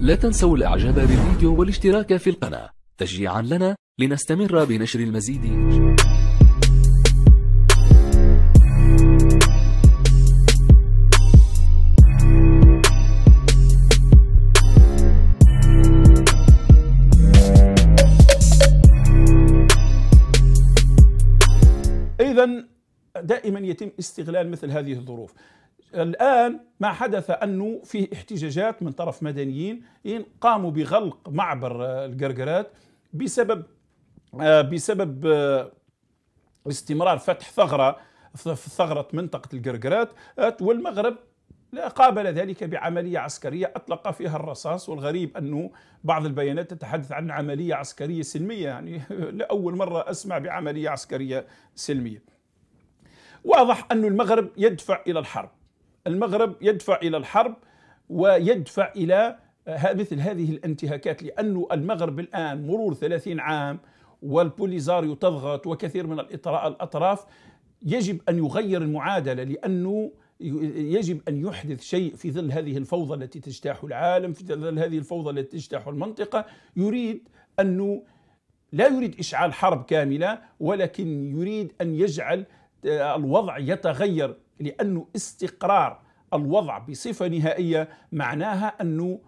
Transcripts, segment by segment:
لا تنسوا الإعجاب بالفيديو والاشتراك في القناة تشجيعا لنا لنستمر بنشر المزيد دائما يتم استغلال مثل هذه الظروف الآن ما حدث أنه فيه احتجاجات من طرف مدنيين قاموا بغلق معبر القرقرات بسبب آه، بسبب آه، استمرار فتح ثغرة في ثغرة منطقة القرقرات آه، والمغرب قابل ذلك بعملية عسكرية أطلق فيها الرصاص والغريب أنه بعض البيانات تتحدث عن عملية عسكرية سلمية يعني لأول مرة أسمع بعملية عسكرية سلمية واضح أن المغرب يدفع إلى الحرب المغرب يدفع الى الحرب ويدفع الى آه، مثل هذه الانتهاكات لأن المغرب الآن مرور 30 عام والبوليزاريو تضغط وكثير من الأطراف يجب أن يغير المعادلة لأنه يجب أن يحدث شيء في ظل هذه الفوضى التي تجتاح العالم في ظل هذه الفوضى التي تجتاح المنطقة يريد أنه لا يريد إشعال حرب كاملة ولكن يريد أن يجعل آه، الوضع يتغير لأنه استقرار الوضع بصفة نهائية معناها أنه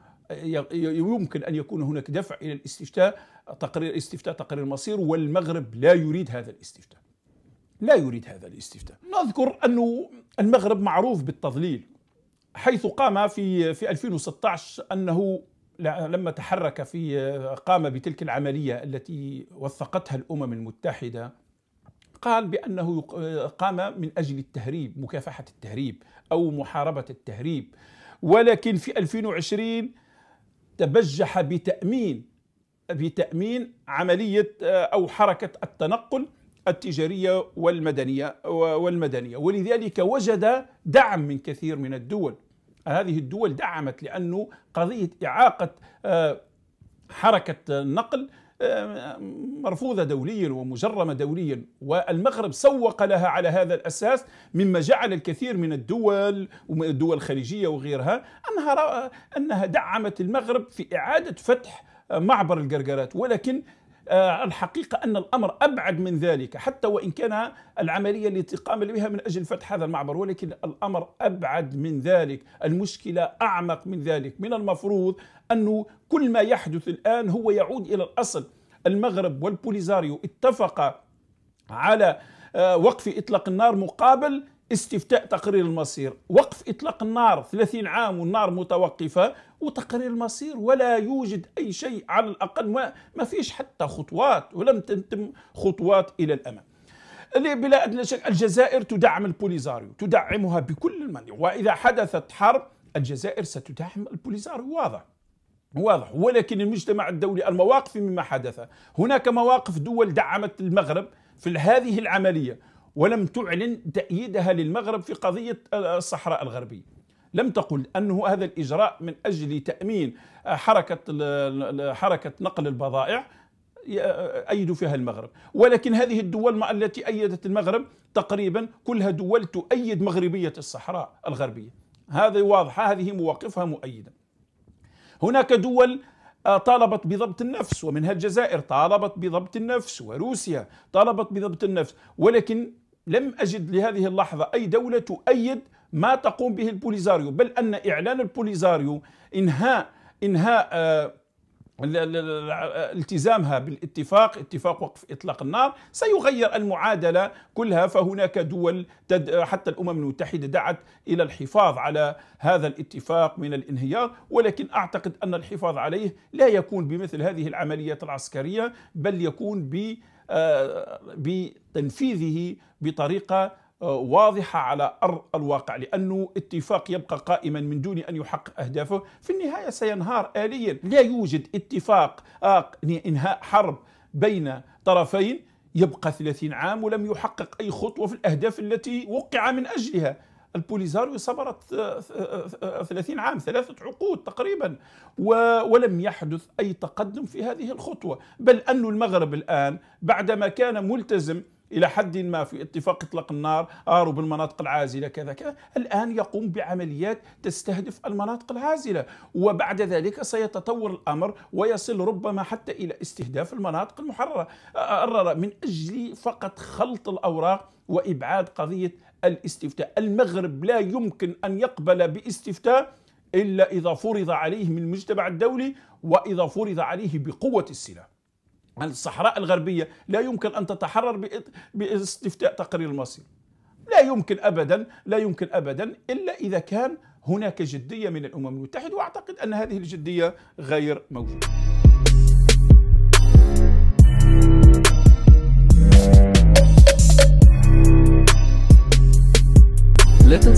يمكن أن يكون هناك دفع إلى الاستفتاء تقرير استفتاء تقرير مصير والمغرب لا يريد هذا الاستفتاء لا يريد هذا الاستفتاء نذكر أنه المغرب معروف بالتضليل حيث قام في في 2016 أنه لما تحرك في قام بتلك العملية التي وثقتها الأمم المتحدة قال بأنه قام من أجل التهريب مكافحة التهريب أو محاربة التهريب ولكن في 2020 تبجح بتأمين بتأمين عملية آه، أو حركة التنقل التجارية والمدنية والمدنية ولذلك وجد دعم من كثير من الدول هذه الدول دعمت لأنه قضية إعاقة آه، حركة النقل آه، مرفوضة دوليا ومجرمة دوليا والمغرب سوق لها على هذا الأساس مما جعل الكثير من الدول والدول الخليجية وغيرها أنها, أنها دعمت المغرب في إعادة فتح معبر القرقرات ولكن آه، الحقيقة أن الأمر أبعد من ذلك حتى وإن كان العملية التي قام بها من أجل فتح هذا المعبر ولكن الأمر أبعد من ذلك المشكلة أعمق من ذلك من المفروض أنه كل ما يحدث الآن هو يعود إلى الأصل المغرب والبوليزاريو اتفق على آه، وقف إطلاق النار مقابل استفتاء تقرير المصير وقف إطلاق النار 30 عام والنار متوقفة وتقرير المصير ولا يوجد أي شيء على الأقل ما, ما فيش حتى خطوات ولم تتم خطوات إلى الأمام اللي بلا أدنى شك الجزائر تدعم البوليزاريو تدعمها بكل المنع وإذا حدثت حرب الجزائر ستدعم البوليزاريو واضح واضح ولكن المجتمع الدولي المواقف مما حدث هناك مواقف دول دعمت المغرب في هذه العملية ولم تعلن تأييدها للمغرب في قضية الصحراء الغربية لم تقل أنه هذا الإجراء من أجل تأمين حركة, حركة نقل البضائع أيدوا فيها المغرب ولكن هذه الدول التي أيدت المغرب تقريبا كلها دول تؤيد مغربية الصحراء الغربية هذه واضحة هذه مواقفها مؤيدة هناك دول آه، طالبت بضبط النفس ومنها الجزائر طالبت بضبط النفس وروسيا طالبت بضبط النفس ولكن لم أجد لهذه اللحظة أي دولة تؤيد ما تقوم به البوليزاريو بل أن إعلان البوليزاريو إنهاء إنهاء آه، التزامها بالاتفاق اتفاق وقف اطلاق النار سيغير المعادله كلها فهناك دول حتى الامم المتحده دعت الى الحفاظ على هذا الاتفاق من الانهيار ولكن اعتقد ان الحفاظ عليه لا يكون بمثل هذه العمليات العسكريه بل يكون ب بتنفيذه بطريقة آه، واضحة على أرض الواقع لأنه اتفاق يبقى قائما من دون أن يحقق أهدافه في النهاية سينهار آليا لا يوجد اتفاق آه، إنهاء حرب بين طرفين يبقى 30 عام ولم يحقق أي خطوة في الأهداف التي وقع من أجلها البوليزاريو صبرت 30 آه، آه، آه، عام ثلاثة عقود تقريبا ولم يحدث أي تقدم في هذه الخطوة بل أن المغرب الآن بعدما كان ملتزم إلى حد ما في اتفاق إطلاق النار آروا بالمناطق العازلة كذا كذا الآن يقوم بعمليات تستهدف المناطق العازلة وبعد ذلك سيتطور الأمر ويصل ربما حتى إلى استهداف المناطق المحررة من أجل فقط خلط الأوراق وإبعاد قضية الاستفتاء المغرب لا يمكن أن يقبل باستفتاء إلا إذا فرض عليه من المجتمع الدولي وإذا فرض عليه بقوة السلاح الصحراء الغربية لا يمكن أن تتحرر باستفتاء تقرير المصير لا يمكن أبدا لا يمكن أبدا إلا إذا كان هناك جدية من الأمم المتحدة وأعتقد أن هذه الجدية غير موجودة